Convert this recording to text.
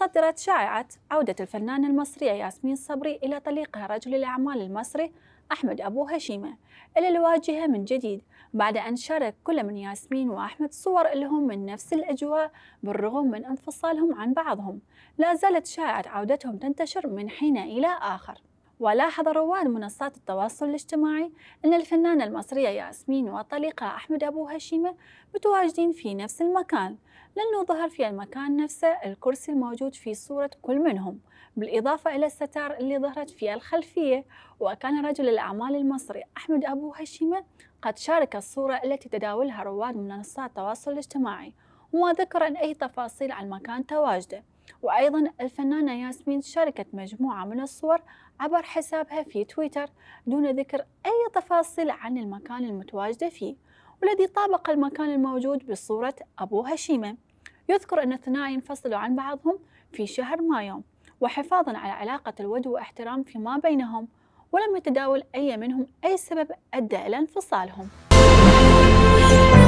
تصدرت شائعة عودة الفنانة المصرية ياسمين صبري إلى طليقها رجل الأعمال المصري أحمد أبو هشيمة إلى الواجهة من جديد بعد أن شارك كل من ياسمين وأحمد صور لهم من نفس الأجواء بالرغم من انفصالهم عن بعضهم لا زالت شائعة عودتهم تنتشر من حين إلى آخر ولاحظ رواد منصات التواصل الاجتماعي أن الفنانة المصرية ياسمين وطليقها أحمد أبو هشيمة متواجدين في نفس المكان لأنه ظهر في المكان نفسه الكرسي الموجود في صورة كل منهم بالإضافة إلى الستار اللي ظهرت في الخلفية وكان رجل الأعمال المصري أحمد أبو هشيمة قد شارك الصورة التي تداولها رواد منصات التواصل الاجتماعي وما ذكر أي تفاصيل عن مكان تواجده وأيضا الفنانة ياسمين شاركت مجموعة من الصور عبر حسابها في تويتر دون ذكر أي تفاصيل عن المكان المتواجدة فيه والذي طابق المكان الموجود بصورة أبو هشيمة يذكر أن الثنائي انفصلوا عن بعضهم في شهر مايو وحفاظا على علاقة الود واحترام فيما بينهم ولم يتداول أي منهم أي سبب أدى إلى انفصالهم